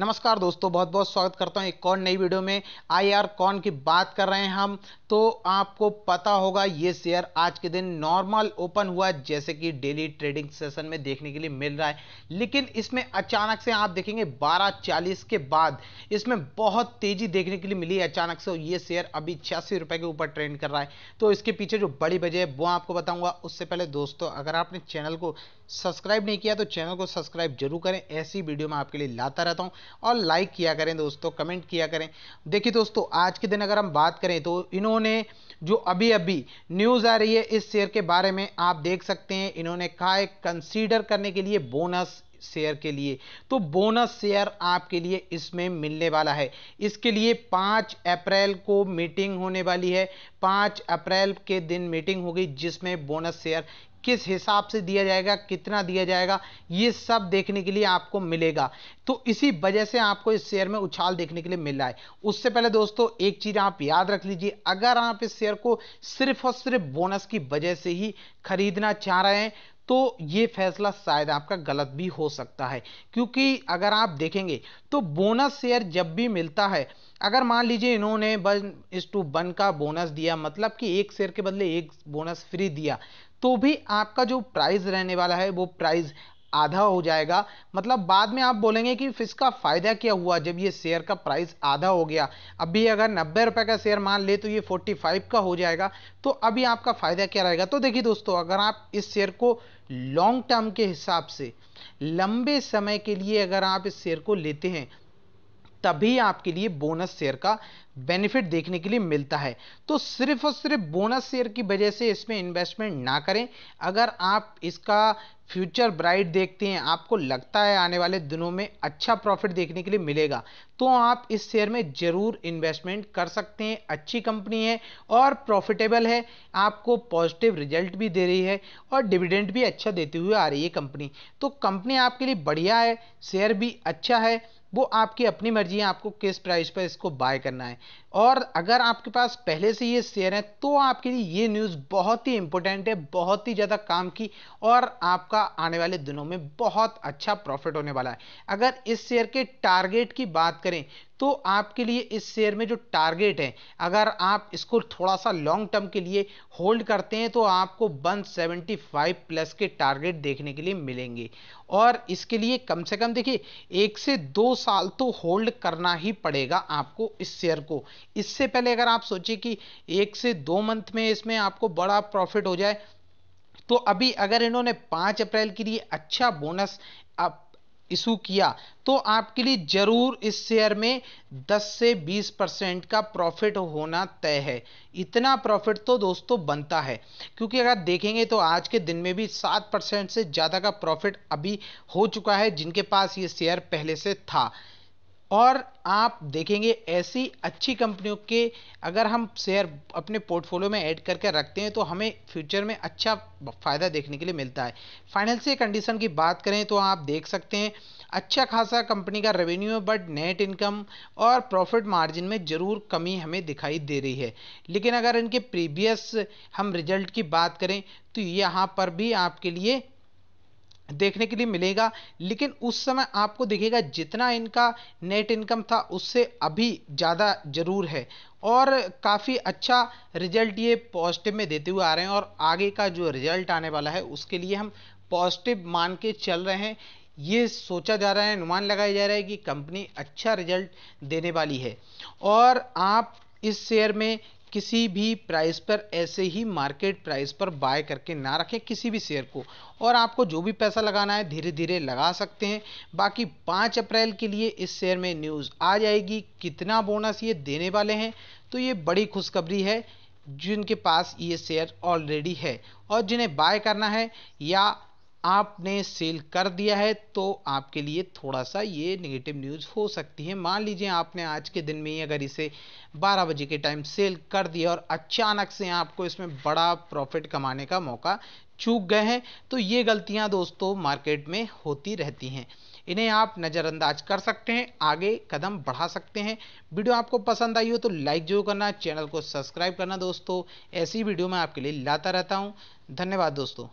नमस्कार दोस्तों बहुत बहुत स्वागत करता हूं एक और नई वीडियो में आई आर कॉन की बात कर रहे हैं हम तो आपको पता होगा ये शेयर आज के दिन नॉर्मल ओपन हुआ जैसे कि डेली ट्रेडिंग सेशन में देखने के लिए मिल रहा है लेकिन इसमें अचानक से आप देखेंगे 1240 के बाद इसमें बहुत तेजी देखने के लिए मिली अचानक से ये शेयर अभी छियासी रुपए के ऊपर ट्रेंड कर रहा है तो इसके पीछे जो बड़ी वजह है वो आपको बताऊंगा उससे पहले दोस्तों अगर आपने चैनल को सब्सक्राइब नहीं किया तो चैनल को सब्सक्राइब जरूर करें ऐसी वीडियो मैं आपके लिए लाता रहता हूं और लाइक किया करें दोस्तों कमेंट किया करें देखिए दोस्तों आज के दिन अगर हम बात करें तो इन्होंने जो अभी अभी न्यूज़ आ रही है इस शेयर के बारे में आप देख सकते हैं इन्होंने कहा है कंसीडर करने के लिए बोनस शेयर के लिए तो बोनस शेयर आपके लिए इसमें मिलने वाला है इसके लिए पाँच अप्रैल को मीटिंग होने वाली है पाँच अप्रैल के दिन मीटिंग होगी जिसमें बोनस शेयर किस हिसाब से दिया जाएगा कितना दिया जाएगा ये सब देखने के लिए आपको मिलेगा तो इसी वजह से आपको इस शेयर में उछाल देखने के लिए मिल रहा है उससे पहले दोस्तों एक चीज़ आप याद रख लीजिए अगर आप इस शेयर को सिर्फ और सिर्फ बोनस की वजह से ही खरीदना चाह रहे हैं तो ये फैसला शायद आपका गलत भी हो सकता है क्योंकि अगर आप देखेंगे तो बोनस शेयर जब भी मिलता है अगर मान लीजिए इन्होंने वन इस टू वन का बोनस दिया मतलब कि एक शेयर के बदले एक बोनस फ्री दिया तो भी आपका जो प्राइस रहने वाला है वो प्राइस आधा हो जाएगा मतलब बाद में आप बोलेंगे कि इसका फ़ायदा क्या हुआ जब ये शेयर का प्राइस आधा हो गया अभी अगर नब्बे रुपए का शेयर मान ले तो ये फोर्टी फाइव का हो जाएगा तो अभी आपका फ़ायदा क्या रहेगा तो देखिए दोस्तों अगर आप इस शेयर को लॉन्ग टर्म के हिसाब से लंबे समय के लिए अगर आप इस शेयर को लेते हैं तभी आपके लिए बोनस शेयर का बेनिफिट देखने के लिए मिलता है तो सिर्फ और सिर्फ बोनस शेयर की वजह से इसमें इन्वेस्टमेंट ना करें अगर आप इसका फ्यूचर ब्राइट देखते हैं आपको लगता है आने वाले दिनों में अच्छा प्रॉफिट देखने के लिए मिलेगा तो आप इस शेयर में ज़रूर इन्वेस्टमेंट कर सकते हैं अच्छी कंपनी है और प्रॉफिटेबल है आपको पॉजिटिव रिजल्ट भी दे रही है और डिविडेंड भी अच्छा देते हुए आ रही है कंपनी तो कंपनी आपके लिए बढ़िया है शेयर भी अच्छा है वो आपकी अपनी मर्जी है आपको किस प्राइस पर इसको बाय करना है और अगर आपके पास पहले से ये शेयर है तो आपके लिए ये न्यूज़ बहुत ही इंपॉर्टेंट है बहुत ही ज़्यादा काम की और आपका आने वाले दिनों में बहुत अच्छा प्रॉफिट होने वाला है अगर इस शेयर के टारगेट की बात करें तो आपके लिए इस शेयर में जो टारगेट है अगर आप इसको थोड़ा सा लॉन्ग टर्म के लिए होल्ड करते हैं तो आपको 175 प्लस के टारगेट देखने के लिए मिलेंगे और इसके लिए कम से कम देखिए एक से दो साल तो होल्ड करना ही पड़ेगा आपको इस शेयर को इससे पहले अगर आप सोचिए कि एक से दो मंथ में इसमें आपको बड़ा प्रॉफिट हो जाए तो अभी अगर इन्होंने पाँच अप्रैल के लिए अच्छा बोनस इशू किया तो आपके लिए ज़रूर इस शेयर में 10 से 20 परसेंट का प्रॉफिट होना तय है इतना प्रॉफिट तो दोस्तों बनता है क्योंकि अगर देखेंगे तो आज के दिन में भी 7 परसेंट से ज़्यादा का प्रॉफिट अभी हो चुका है जिनके पास ये शेयर पहले से था और आप देखेंगे ऐसी अच्छी कंपनियों के अगर हम शेयर अपने पोर्टफोलियो में ऐड करके रखते हैं तो हमें फ्यूचर में अच्छा फ़ायदा देखने के लिए मिलता है फाइनेंशियल कंडीशन की बात करें तो आप देख सकते हैं अच्छा खासा कंपनी का रेवेन्यू है बट नेट इनकम और प्रॉफिट मार्जिन में ज़रूर कमी हमें दिखाई दे रही है लेकिन अगर इनके प्रीवियस हम रिजल्ट की बात करें तो यहाँ पर भी आपके लिए देखने के लिए मिलेगा लेकिन उस समय आपको दिखेगा जितना इनका नेट इनकम था उससे अभी ज़्यादा ज़रूर है और काफ़ी अच्छा रिजल्ट ये पॉजिटिव में देते हुए आ रहे हैं और आगे का जो रिजल्ट आने वाला है उसके लिए हम पॉजिटिव मान के चल रहे हैं ये सोचा जा रहा है अनुमान लगाया जा रहा है कि कंपनी अच्छा रिजल्ट देने वाली है और आप इस शेयर में किसी भी प्राइस पर ऐसे ही मार्केट प्राइस पर बाय करके ना रखें किसी भी शेयर को और आपको जो भी पैसा लगाना है धीरे धीरे लगा सकते हैं बाकी पाँच अप्रैल के लिए इस शेयर में न्यूज़ आ जाएगी कितना बोनस ये देने वाले हैं तो ये बड़ी खुशखबरी है जिनके पास ये शेयर ऑलरेडी है और जिन्हें बाय करना है या आपने सेल कर दिया है तो आपके लिए थोड़ा सा ये नेगेटिव न्यूज़ हो सकती है मान लीजिए आपने आज के दिन में ही अगर इसे 12 बजे के टाइम सेल कर दिया और अचानक से आपको इसमें बड़ा प्रॉफिट कमाने का मौका चूक गए हैं तो ये गलतियां दोस्तों मार्केट में होती रहती हैं इन्हें आप नज़रअंदाज कर सकते हैं आगे कदम बढ़ा सकते हैं वीडियो आपको पसंद आई हो तो लाइक जरूर करना चैनल को सब्सक्राइब करना दोस्तों ऐसी वीडियो मैं आपके लिए लाता रहता हूँ धन्यवाद दोस्तों